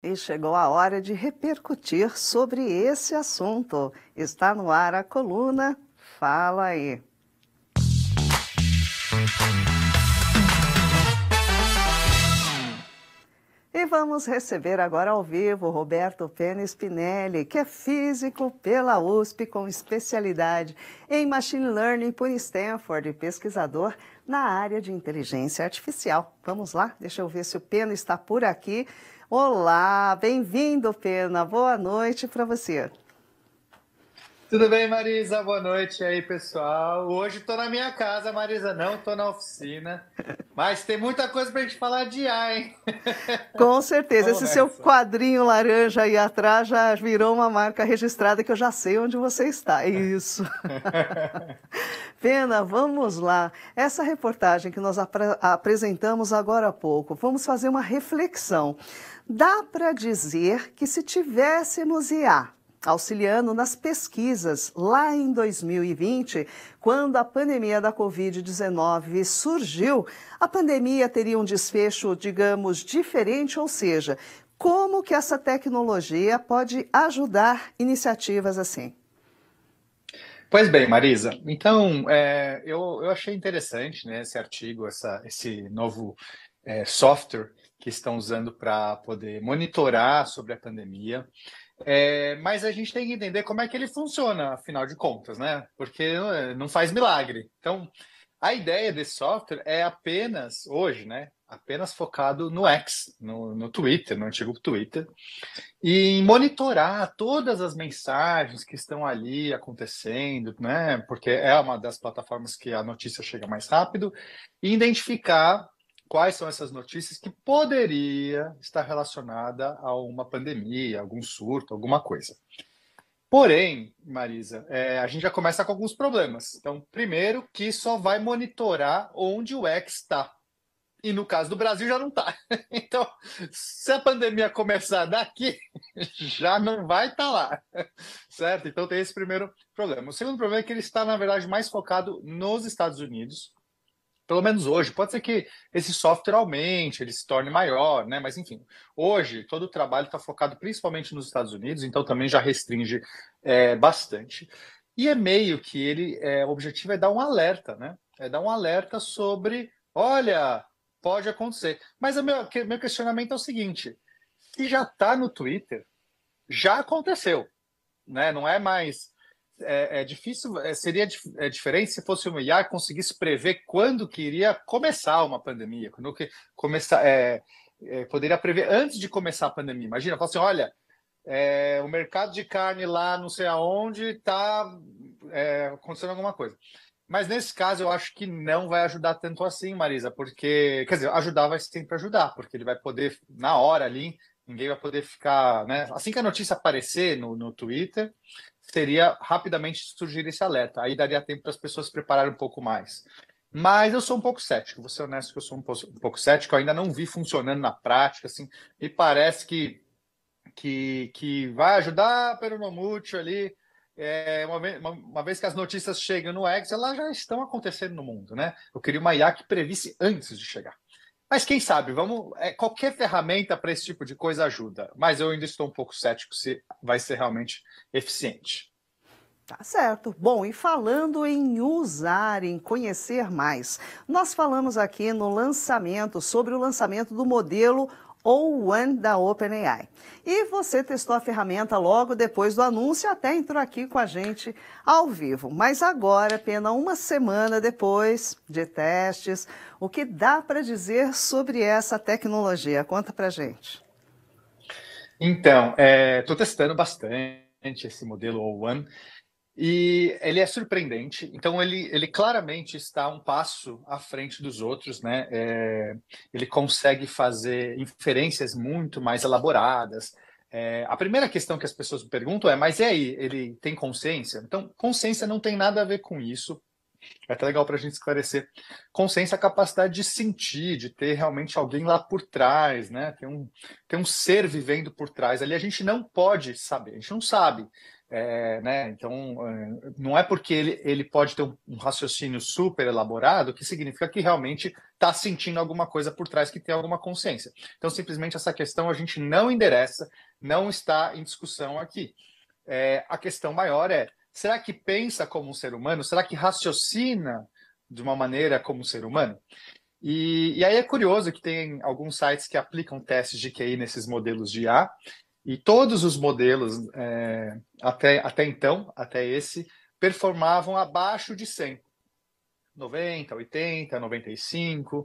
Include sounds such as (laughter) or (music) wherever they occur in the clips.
E chegou a hora de repercutir sobre esse assunto. Está no ar a coluna Fala aí. E vamos receber agora ao vivo Roberto Pena Spinelli, que é físico pela USP com especialidade em Machine Learning por Stanford e pesquisador na área de inteligência artificial. Vamos lá, deixa eu ver se o Pena está por aqui. Olá, bem-vindo, Pena. Boa noite para você. Tudo bem, Marisa? Boa noite aí, pessoal. Hoje estou na minha casa, Marisa, não estou na oficina. Mas tem muita coisa para a gente falar de ar, hein? (laughs) Com certeza. Esse seu quadrinho laranja aí atrás já virou uma marca registrada que eu já sei onde você está. É isso. (laughs) Pena, vamos lá. Essa reportagem que nós apresentamos agora há pouco, vamos fazer uma reflexão. Dá para dizer que se tivéssemos IA auxiliando nas pesquisas lá em 2020, quando a pandemia da Covid-19 surgiu. A pandemia teria um desfecho, digamos, diferente, ou seja, como que essa tecnologia pode ajudar iniciativas assim? Pois bem, Marisa. Então, é, eu, eu achei interessante né, esse artigo, essa, esse novo é, software que estão usando para poder monitorar sobre a pandemia. É, mas a gente tem que entender como é que ele funciona, afinal de contas, né? Porque é, não faz milagre. Então, a ideia desse software é apenas, hoje, né? Apenas focado no X, no, no Twitter, no antigo Twitter, e em monitorar todas as mensagens que estão ali acontecendo, né? Porque é uma das plataformas que a notícia chega mais rápido, e identificar quais são essas notícias que poderia estar relacionada a uma pandemia, algum surto, alguma coisa. Porém, Marisa, é, a gente já começa com alguns problemas. Então, primeiro que só vai monitorar onde o ex está. E no caso do Brasil já não está. (laughs) Então, se a pandemia começar daqui, (laughs) já não vai estar tá lá. Certo? Então tem esse primeiro problema. O segundo problema é que ele está, na verdade, mais focado nos Estados Unidos pelo menos hoje, pode ser que esse software aumente, ele se torne maior, né? Mas enfim, hoje todo o trabalho está focado principalmente nos Estados Unidos, então também já restringe é, bastante. E é meio que ele, é, o objetivo é dar um alerta, né? É dar um alerta sobre, olha, pode acontecer. Mas o meu, meu questionamento é o seguinte: se já está no Twitter, já aconteceu, né? Não é mais é, é difícil, é, seria é diferente se fosse uma IA que conseguisse prever quando que iria começar uma pandemia, quando que começar, é, é, poderia prever antes de começar a pandemia. Imagina, fala assim, olha, é, o mercado de carne lá não sei aonde está acontecendo alguma coisa. Mas nesse caso eu acho que não vai ajudar tanto assim, Marisa, porque, quer dizer, ajudar vai sempre ajudar, porque ele vai poder, na hora ali, ninguém vai poder ficar, né? Assim que a notícia aparecer no, no Twitter, seria rapidamente surgir esse alerta. Aí daria tempo para as pessoas se prepararem um pouco mais. Mas eu sou um pouco cético, vou ser honesto que eu sou um pouco, um pouco cético, eu ainda não vi funcionando na prática, assim, me parece que, que, que vai ajudar pelo Mamute ali, é, uma, vez, uma, uma, vez que as notícias chegam no X, elas já estão acontecendo no mundo, né? Eu queria uma IA que previsse antes de chegar. Mas quem sabe, vamos. É, qualquer ferramenta para esse tipo de coisa ajuda. Mas eu ainda estou um pouco cético se vai ser realmente eficiente. Tá certo. Bom, e falando em usar, em conhecer mais, nós falamos aqui no lançamento, sobre o lançamento do modelo ou One da OpenAI. E você testou a ferramenta logo depois do anúncio, até entrou aqui com a gente ao vivo. Mas agora, apenas uma semana depois de testes, o que dá para dizer sobre essa tecnologia? Conta para gente. Então, estou é, testando bastante esse modelo O One. E ele é surpreendente, então ele, ele claramente está um passo à frente dos outros, né? É, ele consegue fazer inferências muito mais elaboradas. É, a primeira questão que as pessoas me perguntam é: mas e aí, ele tem consciência? Então, consciência não tem nada a ver com isso, é até legal para a gente esclarecer. Consciência é a capacidade de sentir, de ter realmente alguém lá por trás, né? Tem um, tem um ser vivendo por trás. Ali a gente não pode saber, a gente não sabe. É, né? Então, é, não é porque ele, ele pode ter um, raciocínio super elaborado que significa que realmente está sentindo alguma coisa por trás, que tem alguma consciência. Então, simplesmente essa questão a gente não endereça, não está em discussão aqui. É, a questão maior é será que pensa como um ser humano? Será que raciocina de uma maneira como um ser humano? E, e aí é curioso que tem alguns sites que aplicam testes de QI nesses modelos de IA, e todos os modelos é, até, até então, até esse, performavam abaixo de 100. 90, 80, 95,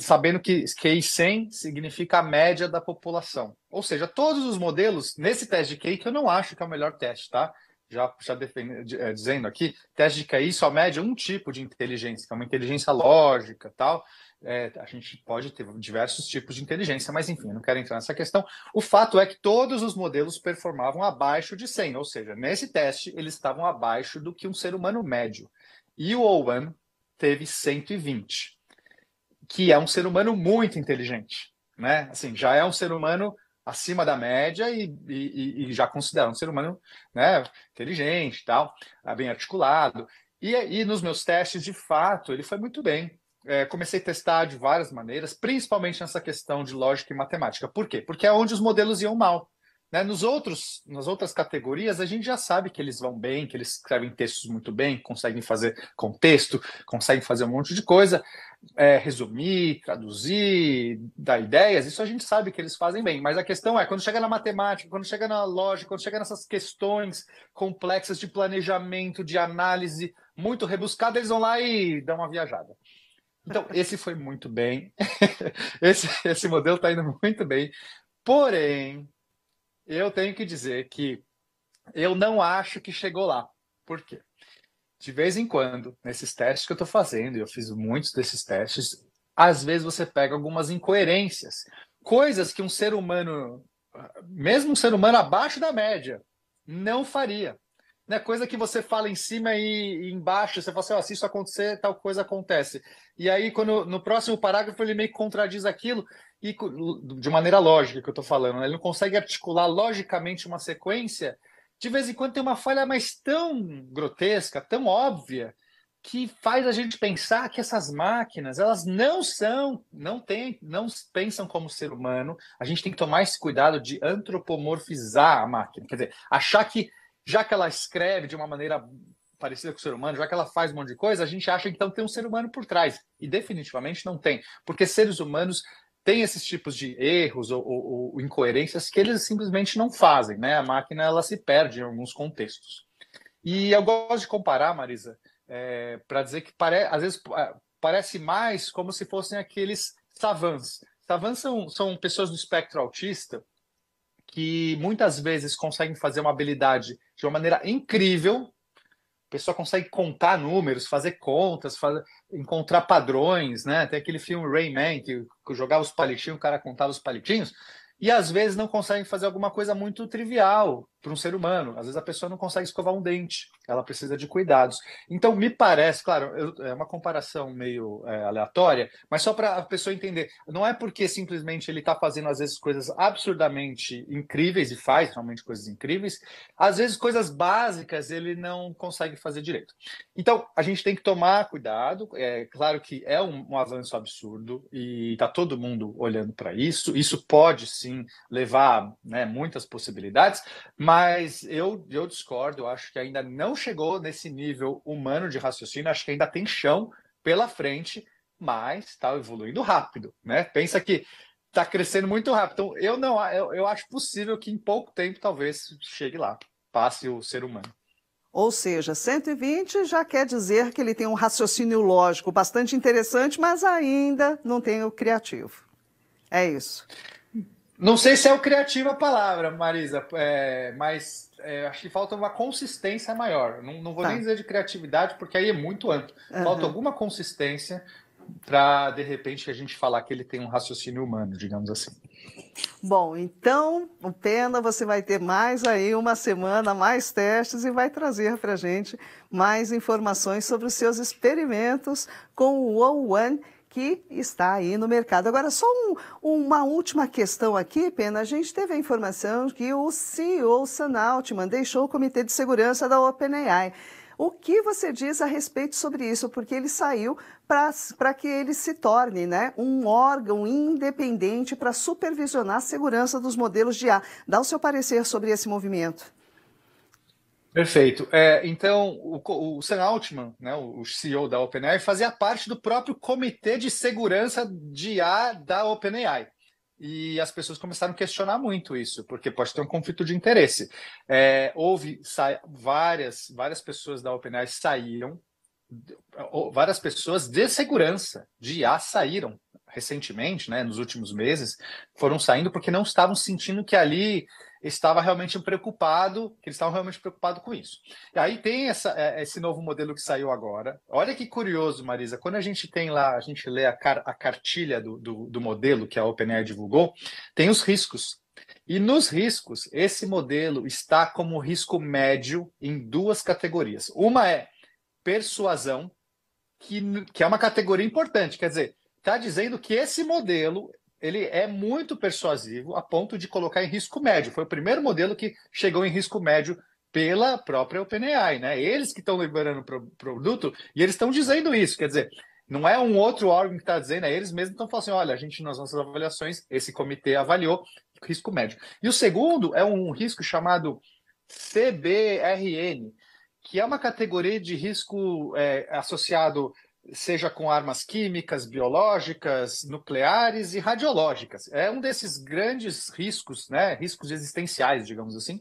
sabendo que QI 100 significa a média da população. Ou seja, todos os modelos, nesse teste de QI, que eu não acho que é o melhor teste, tá? já, já defendendo é, dizendo aqui, teste de QI só mede um tipo de inteligência, que é uma inteligência lógica tal. É, a gente pode ter diversos tipos de inteligência, mas enfim, não quero entrar nessa questão. O fato é que todos os modelos performavam abaixo de 100, ou seja, nesse teste eles estavam abaixo do que um ser humano médio. E o Owen teve 120, que é um ser humano muito inteligente, né? Assim, já é um ser humano acima da média e, e, e já considerado um ser humano né, inteligente tal, ah, bem articulado. E, e nos meus testes, de fato, ele foi muito bem. É, comecei a testar de várias maneiras, principalmente nessa questão de lógica e matemática. Por quê? Porque é onde os modelos iam mal. Né? Nos outros, nas outras categorias, a gente já sabe que eles vão bem, que eles escrevem textos muito bem, conseguem fazer contexto, conseguem fazer um monte de coisa, é, resumir, traduzir, dar ideias, isso a gente sabe que eles fazem bem. Mas a questão é, quando chega na matemática, quando chega na lógica, quando chega nessas questões complexas de planejamento, de análise, muito rebuscada, eles vão lá e dão uma viajada. Então, esse foi muito bem. (laughs) esse, esse modelo está indo muito bem. Porém, eu tenho que dizer que eu não acho que chegou lá. Por quê? De vez em quando, nesses testes que eu estou fazendo, eu fiz muitos desses testes, às vezes você pega algumas incoerências, coisas que um ser humano, mesmo um ser humano abaixo da média, não faria né, coisa que você fala em cima e, e embaixo, você fala assim, oh, se isso acontecer, tal coisa acontece. E aí, quando no próximo parágrafo, ele meio que contradiz aquilo, e de maneira lógica que eu estou falando, né? ele não consegue articular logicamente uma sequência, de vez em quando tem uma falha mais tão grotesca, tão óbvia, que faz a gente pensar que essas máquinas, elas não são, não tem não pensam como ser humano. A gente tem que tomar esse cuidado de antropomorfizar a máquina, quer dizer, achar que já que ela escreve de uma maneira parecida com o ser humano, já que ela faz um monte de coisa, a gente acha então, que então tem um ser humano por trás. E definitivamente não tem, porque seres humanos têm esses tipos de erros ou, ou, ou incoerências que eles simplesmente não fazem, né? A máquina ela se perde em alguns contextos. E eu gosto de comparar, Marisa, é, para dizer que pare... às vezes parece mais como se fossem aqueles savans. Savans são, são pessoas do espectro autista que muitas vezes conseguem fazer uma habilidade de uma maneira incrível. A pessoa consegue contar números, fazer contas, fazer, encontrar padrões, né? Tem aquele filme Rayman que, que jogava os palitinhos, o cara contava os palitinhos, e às vezes não conseguem fazer alguma coisa muito trivial, para um ser humano. Às vezes a pessoa não consegue escovar um dente, ela precisa de cuidados. Então, me parece, claro, eu, é uma comparação meio é, aleatória, mas só para a pessoa entender. Não é porque simplesmente ele está fazendo, às vezes, coisas absurdamente incríveis, e faz realmente coisas incríveis, às vezes, coisas básicas ele não consegue fazer direito. Então, a gente tem que tomar cuidado. É claro que é um, um avanço absurdo e está todo mundo olhando para isso. Isso pode sim levar né, muitas possibilidades, mas mas eu, eu discordo, eu acho que ainda não chegou nesse nível humano de raciocínio, acho que ainda tem chão pela frente, mas está evoluindo rápido, né? Pensa que está crescendo muito rápido. Então, eu não eu, eu acho possível que em pouco tempo talvez chegue lá, passe o ser humano. Ou seja, 120 já quer dizer que ele tem um raciocínio lógico bastante interessante, mas ainda não tem o criativo. É isso. Não sei se é o criativo a palavra, Marisa, é, mas é, acho que falta uma consistência maior. Não, não vou tá. nem dizer de criatividade, porque aí é muito amplo. Uhum. Falta alguma consistência para, de repente, a gente falar que ele tem um raciocínio humano, digamos assim. Bom, então, Pena, você vai ter mais aí uma semana, mais testes e vai trazer para a gente mais informações sobre os seus experimentos com o o que está aí no mercado. Agora, só um, uma última questão aqui, Pena. A gente teve a informação que o CEO Sam Altman deixou o Comitê de Segurança da OpenAI. O que você diz a respeito sobre isso? Porque ele saiu para que ele se torne né, um órgão independente para supervisionar a segurança dos modelos de A. Dá o seu parecer sobre esse movimento. Perfeito. É, então, o, o Sam Altman, né, o CEO da OpenAI, fazia parte do próprio comitê de segurança de A da OpenAI. E as pessoas começaram a questionar muito isso, porque pode ter um conflito de interesse. É, houve várias, várias pessoas da OpenAI saíram, várias pessoas de segurança de A saíram recentemente, né, nos últimos meses, foram saindo porque não estavam sentindo que ali estava realmente preocupado, que eles estavam realmente preocupados com isso. E aí tem essa, é, esse novo modelo que saiu agora. Olha que curioso, Marisa, quando a gente tem lá, a gente lê a, car a cartilha do, do, do, modelo que a OpenAI divulgou, tem os riscos. E nos riscos, esse modelo está como risco médio em duas categorias. Uma é persuasão, que, que é uma categoria importante, quer dizer, está dizendo que esse modelo ele é muito persuasivo a ponto de colocar em risco médio. Foi o primeiro modelo que chegou em risco médio pela própria OpenAI, né? Eles que estão liberando o pro produto e eles estão dizendo isso, quer dizer, não é um outro órgão que está dizendo, é eles mesmos estão falando assim, olha, a gente nas nossas avaliações, esse comitê avaliou risco médio. E o segundo é um risco chamado CBRN, que é uma categoria de risco é, associado seja com armas químicas, biológicas, nucleares e radiológicas. É um desses grandes riscos, né? Riscos existenciais, digamos assim.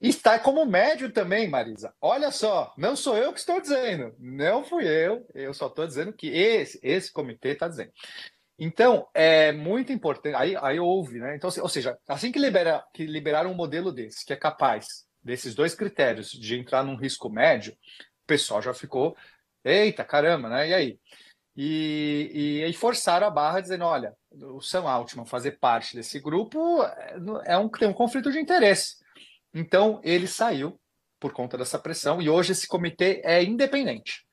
E está como médio também, Marisa. Olha só, não sou eu que estou dizendo, não fui eu, eu só estou dizendo que esse, esse comitê está dizendo. Então, é muito importante. Aí, aí houve, né? Então, ou seja, assim que, libera, que liberaram um modelo desse, que é capaz desses dois critérios de entrar num risco médio, o pessoal já ficou Eita, caramba, né? E aí? E, e, e forçaram a barra dizendo, olha, o Sam Altman fazer parte desse grupo é, é um, tem um conflito de interesse. Então, ele saiu por conta dessa pressão e hoje esse comitê é independente.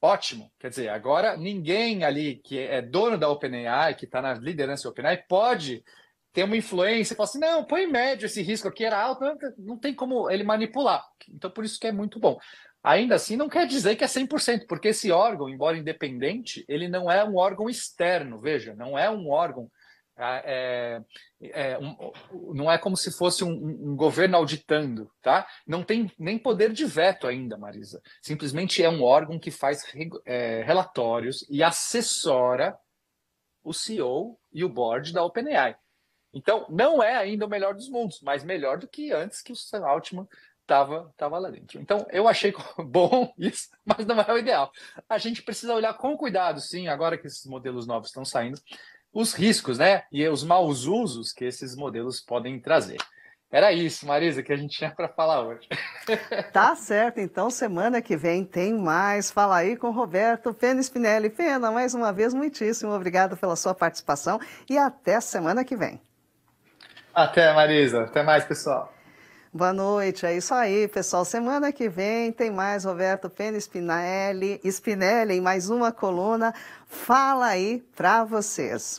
Ótimo, quer dizer, agora ninguém ali que é dono da OpenAI, que está na liderança da OpenAI, pode ter uma influência e falar assim, não, põe em médio, esse risco aqui era alto, não tem como ele manipular. Então, por isso que é muito bom. Ainda assim, não quer dizer que é 100%, porque esse órgão, embora independente, ele não é um órgão externo, veja, não é um órgão. Ah, é, é, um, não é como se fosse um, um, governo auditando, tá? Não tem nem poder de veto ainda, Marisa. Simplesmente é um órgão que faz é, relatórios e assessora o CEO e o board da OpenAI. Então, não é ainda o melhor dos mundos, mas melhor do que antes que o Sam Altman estava tava lá dentro. Então, eu achei (laughs) bom isso, mas não é o ideal. A gente precisa olhar com cuidado, sim, agora que esses modelos novos estão saindo, os riscos, né? E os maus usos que esses modelos podem trazer. Era isso, Marisa, que a gente tinha (laughs) para falar hoje. (laughs) Tá certo, então semana que vem tem mais. Fala aí com Roberto Pena Spinelli. Pena, mais uma vez, muitíssimo obrigado pela sua participação e até semana que vem. Até, Marisa. Até mais, pessoal. Boa noite, é isso aí, pessoal. Semana que vem tem mais Roberto Pena Spinelli, Spinelli em mais uma coluna. Fala aí para vocês.